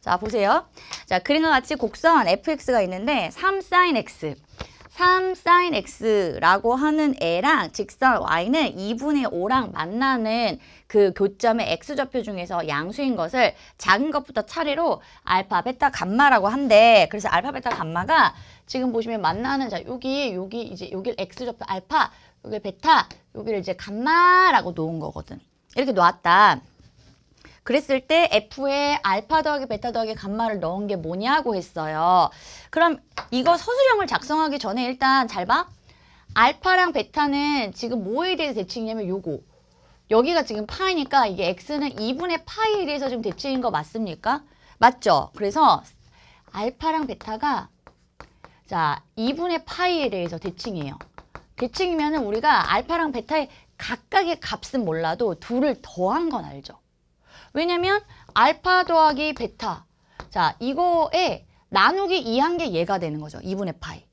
자, 보세요. 자, 그림과 같이 곡선 fx가 있는데 3sin x. 3sin x라고 하는 애랑 직선 y는 2분의 5랑 만나는 그 교점의 x좌표 중에서 양수인 것을 작은 것부터 차례로 알파, 베타, 감마라고 한데 그래서 알파, 베타, 감마가 지금 보시면 만나는 자 여기 여기 이제 여기 x좌표 알파, 여기 베타, 여기를 이제 감마라고 놓은 거거든. 이렇게 놓았다. 그랬을 때 F에 알파 더하기 베타 더하기 감마를 넣은 게 뭐냐고 했어요. 그럼 이거 서술형을 작성하기 전에 일단 잘 봐. 알파랑 베타는 지금 뭐에 대해서 대칭이냐면 요거. 여기가 지금 파이니까 이게 X는 2분의 파이에 대해서 지금 대칭인 거 맞습니까? 맞죠? 그래서 알파랑 베타가 자 2분의 파이에 대해서 대칭이에요. 대칭이면 은 우리가 알파랑 베타의 각각의 값은 몰라도 둘을 더한 건 알죠. 왜냐면 알파 더하기 베타 자 이거에 나누기 2한 게 얘가 되는 거죠. 2분의 파이.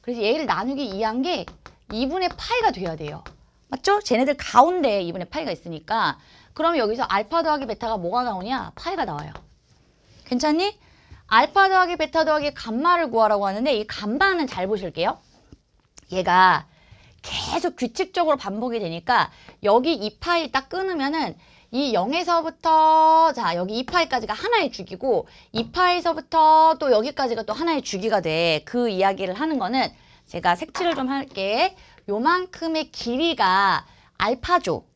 그래서 얘를 나누기 2한 게 2분의 파이가 돼야 돼요. 맞죠? 쟤네들 가운데 2분의 파이가 있으니까 그럼 여기서 알파 더하기 베타가 뭐가 나오냐? 파이가 나와요. 괜찮니? 알파 더하기 베타 더하기 감마를 구하라고 하는데 이 감마는 잘 보실게요. 얘가 계속 규칙적으로 반복이 되니까 여기 이 파이 딱 끊으면은 이 0에서부터 자 여기 2파이까지가 하나의 주기고 2파에서부터 또 여기까지가 또 하나의 주기가 돼. 그 이야기를 하는 거는 제가 색칠을 좀 할게. 요만큼의 길이가 알파죠.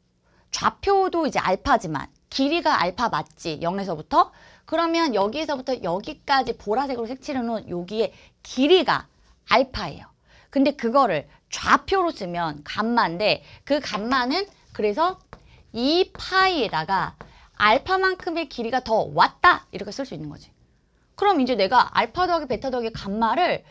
좌표도 이제 알파지만 길이가 알파 맞지. 0에서부터. 그러면 여기에서부터 여기까지 보라색으로 색칠해 놓은 여기에 길이가 알파예요. 근데 그거를 좌표로 쓰면 감마인데 그 감마는 그래서 이 파이에다가 알파만큼의 길이가 더 왔다 이렇게 쓸 수 있는 거지. 그럼 이제 내가 알파 더하기 베타 더하기 감마를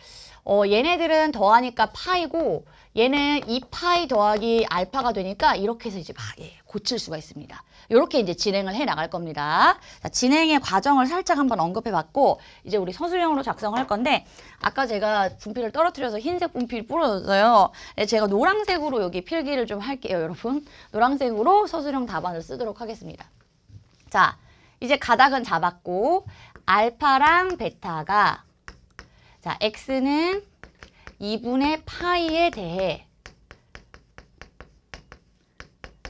어, 얘네들은 더하니까 파이고 얘는 이 파이 더하기 알파가 되니까 이렇게 해서 이제 막 예, 고칠 수가 있습니다. 이렇게 이제 진행을 해 나갈 겁니다. 자, 진행의 과정을 살짝 한번 언급해 봤고 이제 우리 서술형으로 작성을 할 건데 아까 제가 분필을 떨어뜨려서 흰색 분필 뿌려줬어요. 네, 제가 노란색으로 여기 필기를 좀 할게요, 여러분. 노란색으로 서술형 답안을 쓰도록 하겠습니다. 자, 이제 가닥은 잡았고 알파랑 베타가 자 x는 2분의 파이에 대해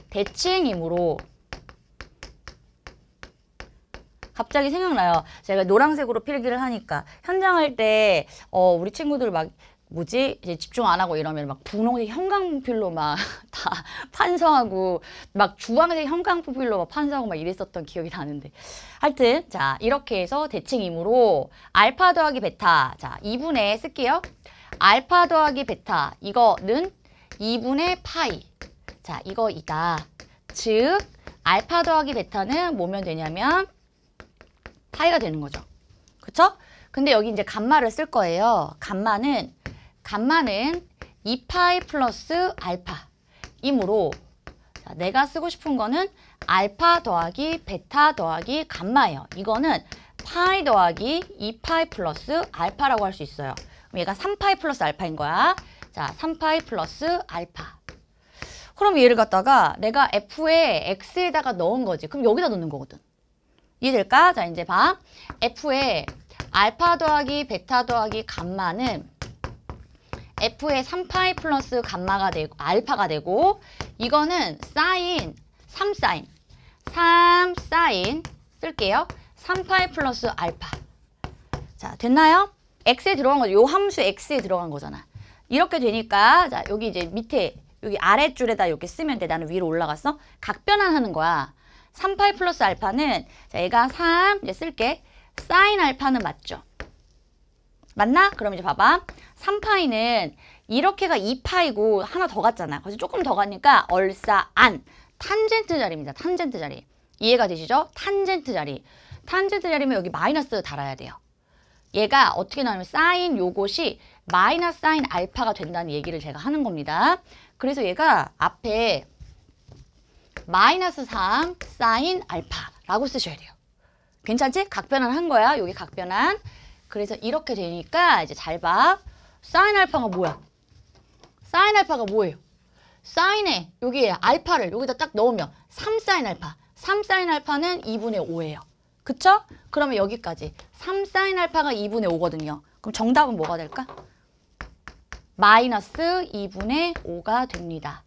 대칭이므로 갑자기 생각나요. 제가 노란색으로 필기를 하니까 현장할 때 어, 우리 친구들 막 뭐지 이제 집중 안 하고 이러면 막 분홍색 형광필로 막 다 판서하고 막 주황색 형광필로 막 판서하고 막 이랬었던 기억이 나는데 하여튼 자 이렇게 해서 대칭 이므로 알파 더하기 베타 자 2분의 쓸게요 알파 더하기 베타 이거는 2분의 파이 자 이거 이다 즉 알파 더하기 베타는 뭐면 되냐면 파이가 되는 거죠 그쵸? 근데 여기 이제 감마를 쓸 거예요 감마는 감마는 2파이 플러스 알파이므로 자, 내가 쓰고 싶은 거는 알파 더하기 베타 더하기 감마예요. 이거는 파이 더하기 2파이 플러스 알파라고 할 수 있어요. 그럼 얘가 3파이 플러스 알파인 거야. 자, 3파이 플러스 알파. 그럼 얘를 갖다가 내가 f에 x에다가 넣은 거지. 그럼 여기다 넣는 거거든. 이해될까? 자, 이제 봐. f에 알파 더하기 베타 더하기 감마는 F의 3파이 플러스 감마가 되고 알파가 되고 이거는 사인 3사인 3사인 쓸게요. 3파이 플러스 알파 자 됐나요? x에 들어간 거죠. 요 함수 x에 들어간 거잖아. 이렇게 되니까 자 여기 이제 밑에 여기 아래줄에다 이렇게 쓰면 돼. 나는 위로 올라갔어. 각변환하는 거야. 3파이 플러스 알파는 자 얘가 3 이제 쓸게. 사인 알파는 맞죠. 맞나? 그럼 이제 봐봐. 3파이는 이렇게가 2파이고 하나 더 갔잖아. 그래서 조금 더 가니까 얼싸 안. 탄젠트 자리입니다. 탄젠트 자리. 이해가 되시죠? 탄젠트 자리. 탄젠트 자리면 여기 마이너스 달아야 돼요. 얘가 어떻게 나오냐면 사인 요것이 마이너스 사인 알파가 된다는 얘기를 제가 하는 겁니다. 그래서 얘가 앞에 마이너스 3 사인 알파라고 쓰셔야 돼요. 괜찮지? 각변환 한 거야. 여기 각변환. 그래서 이렇게 되니까 이제 잘 봐. 사인 알파가 뭐야? 사인 알파가 뭐예요? 사인에 여기 알파를 여기다 딱 넣으면 3사인 알파. 3사인 알파는 2분의 5예요. 그쵸? 그러면 여기까지 3사인 알파가 2분의 5거든요. 그럼 정답은 뭐가 될까? 마이너스 2분의 5가 됩니다.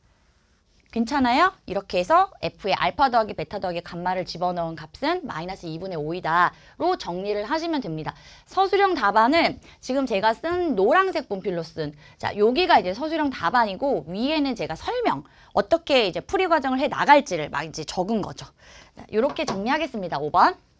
괜찮아요? 이렇게 해서 f 의 알파 더하기 베타 더하기 감마를 집어넣은 값은 마이너스 2분의 5이다로 정리를 하시면 됩니다. 서술형 답안은 지금 제가 쓴 노란색 분필로 쓴 자, 여기가 이제 서술형 답안이고 위에는 제가 설명 어떻게 이제 풀이 과정을 해 나갈지를 막 이제 적은 거죠. 자, 이렇게 정리하겠습니다. 5번.